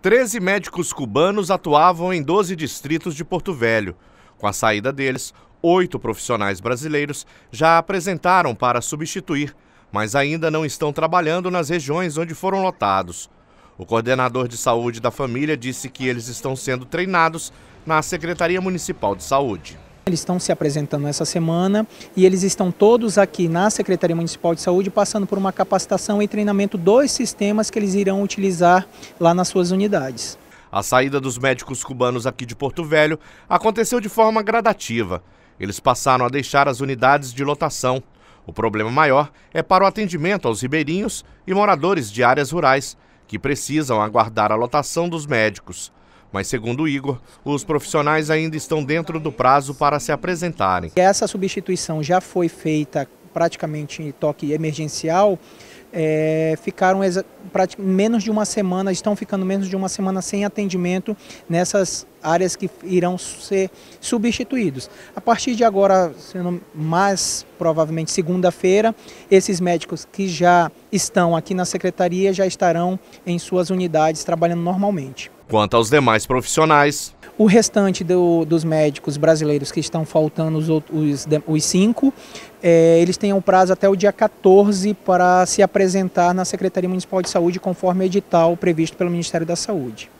13 médicos cubanos atuavam em 12 distritos de Porto Velho. Com a saída deles, oito profissionais brasileiros já apresentaram para substituir, mas ainda não estão trabalhando nas regiões onde foram lotados. O coordenador de saúde da família disse que eles estão sendo treinados na Secretaria Municipal de Saúde. Eles estão se apresentando essa semana e eles estão todos aqui na Secretaria Municipal de Saúde passando por uma capacitação e treinamento dos sistemas que eles irão utilizar lá nas suas unidades. A saída dos médicos cubanos aqui de Porto Velho aconteceu de forma gradativa. Eles passaram a deixar as unidades de lotação. O problema maior é para o atendimento aos ribeirinhos e moradores de áreas rurais, que precisam aguardar a lotação dos médicos. Mas, segundo Igor, os profissionais ainda estão dentro do prazo para se apresentarem. Essa substituição já foi feita praticamente em toque emergencial, é, ficaram menos de uma semana, estão ficando menos de uma semana sem atendimento nessas áreas que irão ser substituídos. A partir de agora, sendo mais provavelmente segunda-feira, esses médicos que já estão aqui na secretaria já estarão em suas unidades trabalhando normalmente. Quanto aos demais profissionais, o restante do, dos médicos brasileiros que estão faltando, os, os, os cinco, é, eles têm um prazo até o dia 14 para se apresentar na Secretaria Municipal de Saúde, conforme edital previsto pelo Ministério da Saúde.